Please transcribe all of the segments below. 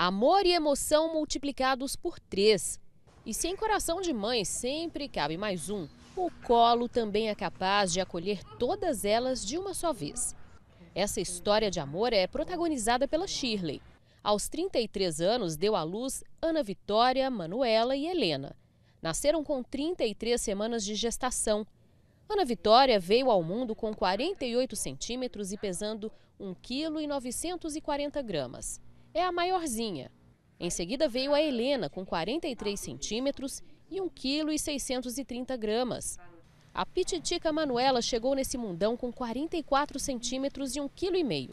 Amor e emoção multiplicados por três. E se em coração de mãe sempre cabe mais um, o colo também é capaz de acolher todas elas de uma só vez. Essa história de amor é protagonizada pela Shirley. Aos 33 anos, deu à luz Ana Vitória, Manuela e Helena. Nasceram com 33 semanas de gestação. Ana Vitória veio ao mundo com 48 centímetros e pesando 1,940 kg é a maiorzinha. Em seguida veio a Helena, com 43 centímetros e 1,630 gramas. A pititica Manuela chegou nesse mundão com 44 centímetros e 1,5 kg.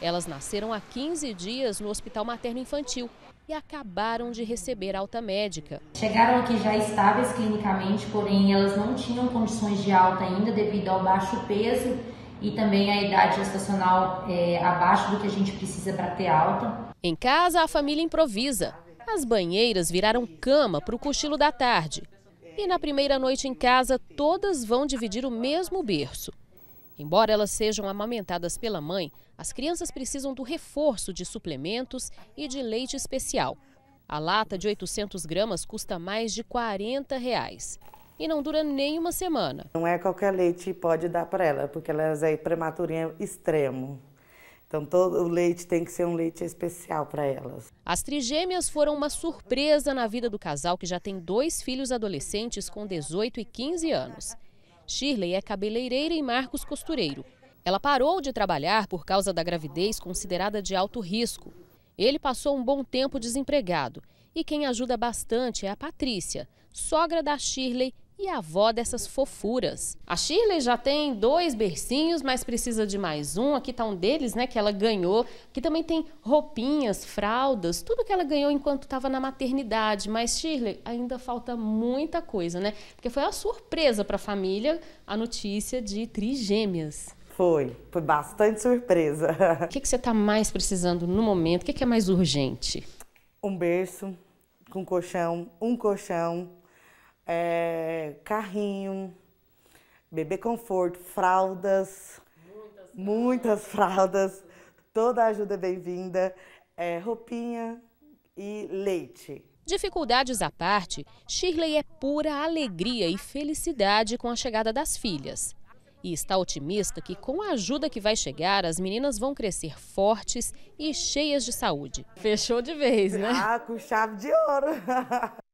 Elas nasceram há 15 dias no Hospital Materno Infantil e acabaram de receber alta médica. Chegaram aqui já estáveis clinicamente, porém elas não tinham condições de alta ainda devido ao baixo peso e também a idade gestacional é, abaixo do que a gente precisa para ter alta. Em casa, a família improvisa. As banheiras viraram cama para o cochilo da tarde. E na primeira noite em casa, todas vão dividir o mesmo berço. Embora elas sejam amamentadas pela mãe, as crianças precisam do reforço de suplementos e de leite especial. A lata de 800 gramas custa mais de 40 reais e não dura nem uma semana. Não é qualquer leite pode dar para ela, porque elas é prematurinha extremo. Então todo o leite tem que ser um leite especial para elas. As trigêmeas foram uma surpresa na vida do casal que já tem dois filhos adolescentes com 18 e 15 anos. Shirley é cabeleireira e Marcos costureiro. Ela parou de trabalhar por causa da gravidez considerada de alto risco. Ele passou um bom tempo desempregado e quem ajuda bastante é a Patrícia, sogra da Shirley e a avó dessas fofuras. A Shirley já tem dois bercinhos, mas precisa de mais um. Aqui está um deles, né, que ela ganhou. Aqui também tem roupinhas, fraldas, tudo que ela ganhou enquanto estava na maternidade. Mas Shirley, ainda falta muita coisa, né? Porque foi uma surpresa para a família a notícia de trigêmeas. Foi, foi bastante surpresa. O que, que você está mais precisando no momento? O que, que é mais urgente? Um berço com colchão, um colchão, é, carrinho, bebê conforto, fraldas, muitas, muitas fraldas, toda ajuda é bem-vinda, é, roupinha e leite. Dificuldades à parte, Shirley é pura alegria e felicidade com a chegada das filhas. E está otimista que, com a ajuda que vai chegar, as meninas vão crescer fortes e cheias de saúde. Fechou de vez, né? Ah, com chave de ouro!